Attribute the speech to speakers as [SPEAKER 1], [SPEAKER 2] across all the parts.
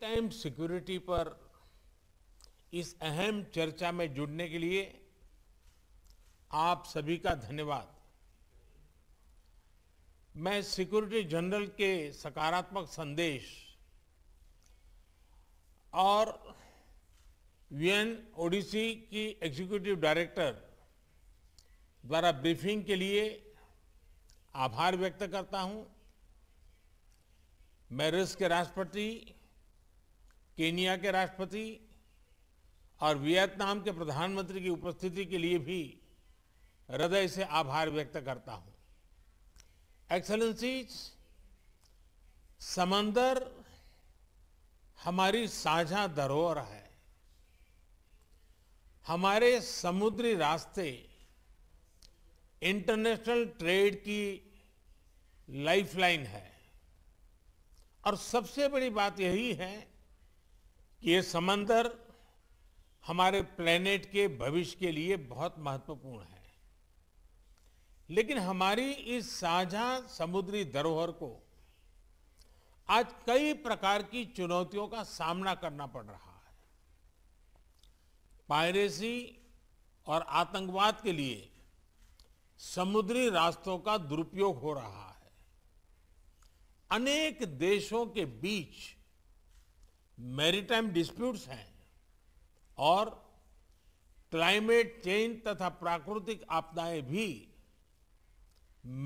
[SPEAKER 1] time security पर इस अहम चर्चा में जुड़ने के लिए आप सभी का धन्यवाद मैं सिक्योरिटी जनरल के सकारात्मक संदेश और यूएन ओडीसी की एग्जीक्यूटिव डायरेक्टर द्वारा ब्रीफिंग के लिए आभार व्यक्त करता हूं मैं रूस के राष्ट्रपति केनिया के राष्ट्रपति और वियतनाम के प्रधानमंत्री की उपस्थिति के लिए भी हृदय से आभार व्यक्त करता हूं एक्सलेंसीज समंदर हमारी साझा धरोहर है हमारे समुद्री रास्ते इंटरनेशनल ट्रेड की लाइफलाइन है और सबसे बड़ी बात यही है कि ये समंदर हमारे प्लेनेट के भविष्य के लिए बहुत महत्वपूर्ण है लेकिन हमारी इस साझा समुद्री धरोहर को आज कई प्रकार की चुनौतियों का सामना करना पड़ रहा है पायरेसी और आतंकवाद के लिए समुद्री रास्तों का दुरुपयोग हो रहा है अनेक देशों के बीच मैरीटाइम डिस्प्यूट्स हैं और क्लाइमेट चेंज तथा प्राकृतिक आपदाएं भी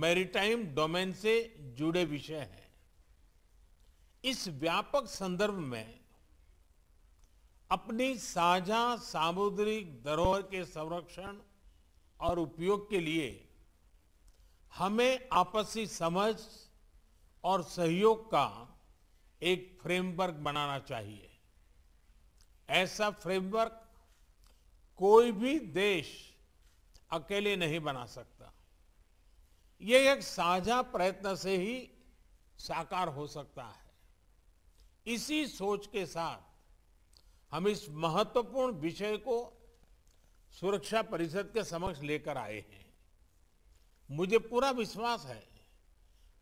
[SPEAKER 1] मैरीटाइम डोमेन से जुड़े विषय हैं इस व्यापक संदर्भ में अपनी साझा सामुद्रिक धरोहर के संरक्षण और उपयोग के लिए हमें आपसी समझ और सहयोग का एक फ्रेमवर्क बनाना चाहिए ऐसा फ्रेमवर्क कोई भी देश अकेले नहीं बना सकता ये एक साझा प्रयत्न से ही साकार हो सकता है इसी सोच के साथ हम इस महत्वपूर्ण विषय को सुरक्षा परिषद के समक्ष लेकर आए हैं मुझे पूरा विश्वास है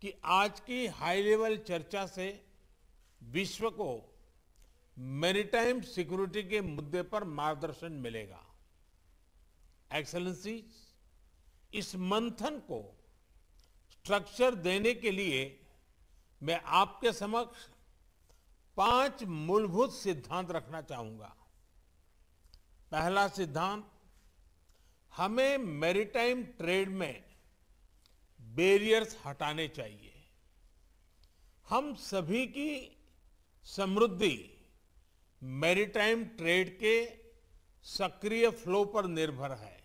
[SPEAKER 1] कि आज की हाई लेवल चर्चा से विश्व को मेरीटाइम सिक्योरिटी के मुद्दे पर मार्गदर्शन मिलेगा एक्सलेंसी इस मंथन को स्ट्रक्चर देने के लिए मैं आपके समक्ष पांच मूलभूत सिद्धांत रखना चाहूंगा पहला सिद्धांत हमें मेरीटाइम ट्रेड में बैरियर्स हटाने चाहिए हम सभी की समृद्धि मैरिटाइम ट्रेड के सक्रिय फ्लो पर निर्भर है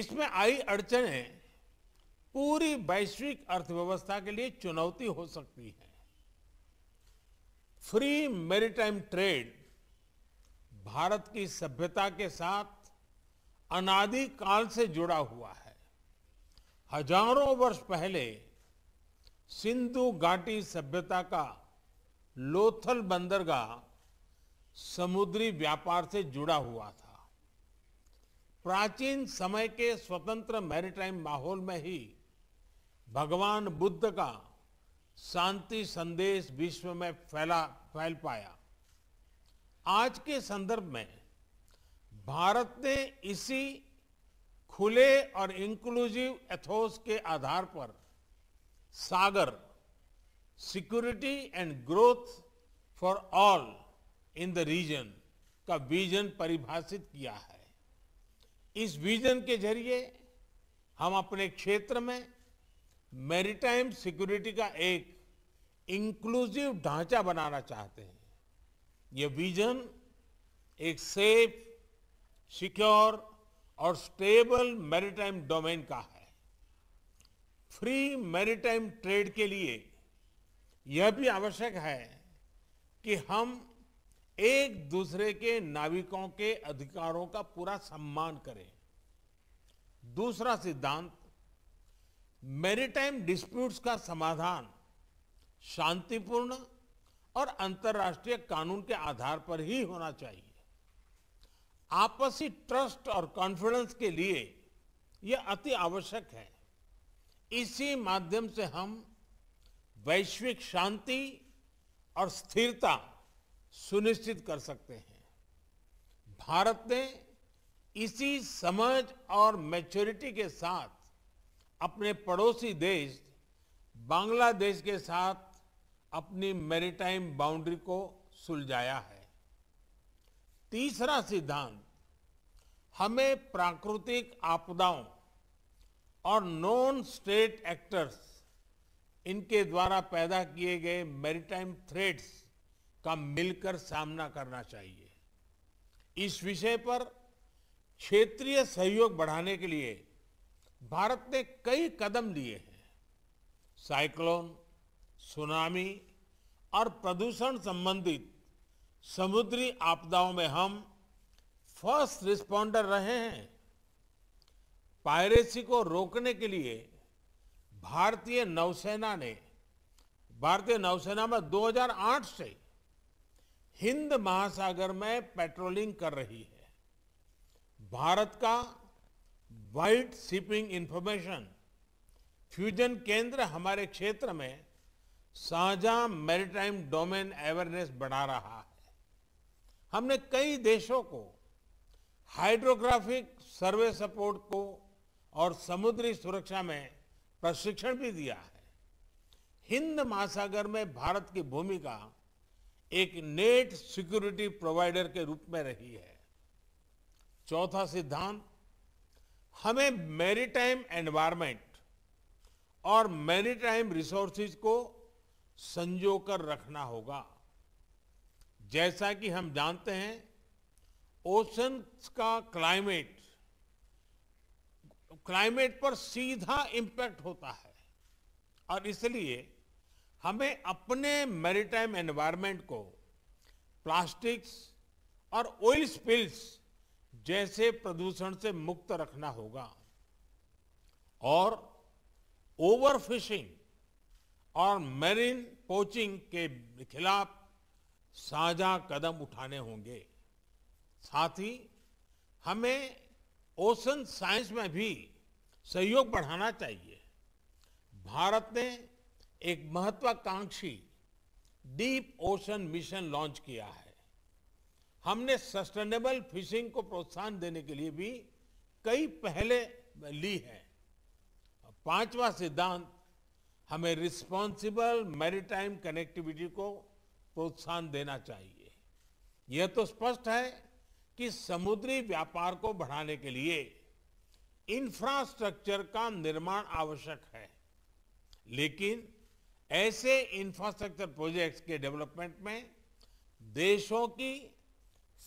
[SPEAKER 1] इसमें आई अड़चने पूरी वैश्विक अर्थव्यवस्था के लिए चुनौती हो सकती है फ्री मैरिटाइम ट्रेड भारत की सभ्यता के साथ अनादि काल से जुड़ा हुआ है हजारों वर्ष पहले सिंधु घाटी सभ्यता का लोथल बंदरगाह समुद्री व्यापार से जुड़ा हुआ था प्राचीन समय के स्वतंत्र मैरिटाइम माहौल में ही भगवान बुद्ध का शांति संदेश विश्व में फैला फैल पाया आज के संदर्भ में भारत ने इसी खुले और इंक्लूसिव एथोस के आधार पर SAGAR security and growth for all in the region का विजन परिभाषित किया है इस विजन के जरिए हम अपने क्षेत्र में मैरिटाइम सिक्योरिटी का एक इंक्लूसिव ढांचा बनाना चाहते हैं यह विजन एक सेफ सिक्योर और स्टेबल मैरिटाइम डोमेन का है फ्री मैरिटाइम ट्रेड के लिए यह भी आवश्यक है कि हम एक दूसरे के नाविकों के अधिकारों का पूरा सम्मान करें दूसरा सिद्धांत मैरिटाइम डिस्प्यूट्स का समाधान शांतिपूर्ण और अंतर्राष्ट्रीय कानून के आधार पर ही होना चाहिए आपसी ट्रस्ट और कॉन्फिडेंस के लिए यह अति आवश्यक है इसी माध्यम से हम वैश्विक शांति और स्थिरता सुनिश्चित कर सकते हैं भारत ने इसी समझ और मैच्योरिटी के साथ अपने पड़ोसी देश बांग्लादेश के साथ अपनी मैरिटाइम बाउंड्री को सुलझाया है तीसरा सिद्धांत हमें प्राकृतिक आपदाओं और नॉन स्टेट एक्टर्स इनके द्वारा पैदा किए गए मैरिटाइम थ्रेड्स का मिलकर सामना करना चाहिए इस विषय पर क्षेत्रीय सहयोग बढ़ाने के लिए भारत ने कई कदम लिए हैं साइक्लोन सुनामी और प्रदूषण संबंधित समुद्री आपदाओं में हम फर्स्ट रिस्पॉन्डर रहे हैं पायरेसी को रोकने के लिए भारतीय नौसेना ने भारतीय नौसेना में 2008 से हिंद महासागर में पेट्रोलिंग कर रही है भारत का वाइट शिपिंग इंफॉर्मेशन फ्यूजन केंद्र हमारे क्षेत्र में साझा मैरिटाइम डोमेन अवेयरनेस बढ़ा रहा है हमने कई देशों को हाइड्रोग्राफिक सर्वे सपोर्ट को और समुद्री सुरक्षा में प्रशिक्षण भी दिया है हिंद महासागर में भारत की भूमिका एक नेट सिक्योरिटी प्रोवाइडर के रूप में रही है चौथा सिद्धांत हमें मैरीटाइम एनवायरमेंट और मैरीटाइम रिसोर्सेज को संजोकर रखना होगा जैसा कि हम जानते हैं ओशन का क्लाइमेट क्लाइमेट पर सीधा इम्पैक्ट होता है और इसलिए हमें अपने मैरिटाइम एनवायरनमेंट को प्लास्टिक्स और ऑयल स्पिल्स जैसे प्रदूषण से मुक्त रखना होगा और ओवरफिशिंग और मेरीन पोचिंग के खिलाफ साझा कदम उठाने होंगे साथ ही हमें ओशन साइंस में भी सहयोग बढ़ाना चाहिए भारत ने एक महत्वाकांक्षी डीप ओशन मिशन लॉन्च किया है हमने सस्टेनेबल फिशिंग को प्रोत्साहन देने के लिए भी कई पहले ली है पांचवा सिद्धांत हमें रिस्पॉन्सिबल मैरिटाइम कनेक्टिविटी को प्रोत्साहन देना चाहिए यह तो स्पष्ट है कि समुद्री व्यापार को बढ़ाने के लिए इंफ्रास्ट्रक्चर का निर्माण आवश्यक है लेकिन ऐसे इंफ्रास्ट्रक्चर प्रोजेक्ट्स के डेवलपमेंट में देशों की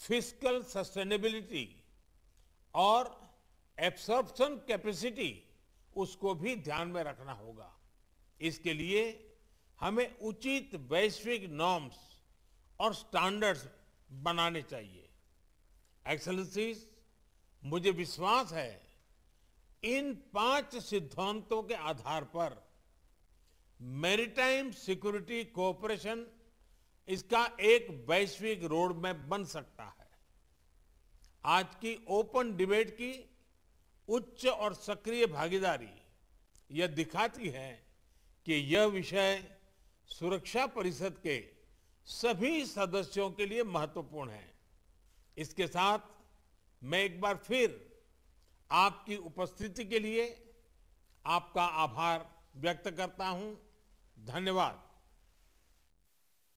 [SPEAKER 1] फिजिकल सस्टेनेबिलिटी और एब्सॉर्प्शन कैपेसिटी उसको भी ध्यान में रखना होगा इसके लिए हमें उचित वैश्विक नॉर्म्स और स्टैंडर्ड्स बनाने चाहिए एक्सलेंसीज मुझे विश्वास है इन पांच सिद्धांतों के आधार पर मैरिटाइम सिक्योरिटी कोऑपरेशन इसका एक वैश्विक रोड मैप बन सकता है आज की ओपन डिबेट की उच्च और सक्रिय भागीदारी यह दिखाती है कि यह विषय सुरक्षा परिषद के सभी सदस्यों के लिए महत्वपूर्ण है इसके साथ मैं एक बार फिर आपकी उपस्थिति के लिए आपका आभार व्यक्त करता हूं धन्यवाद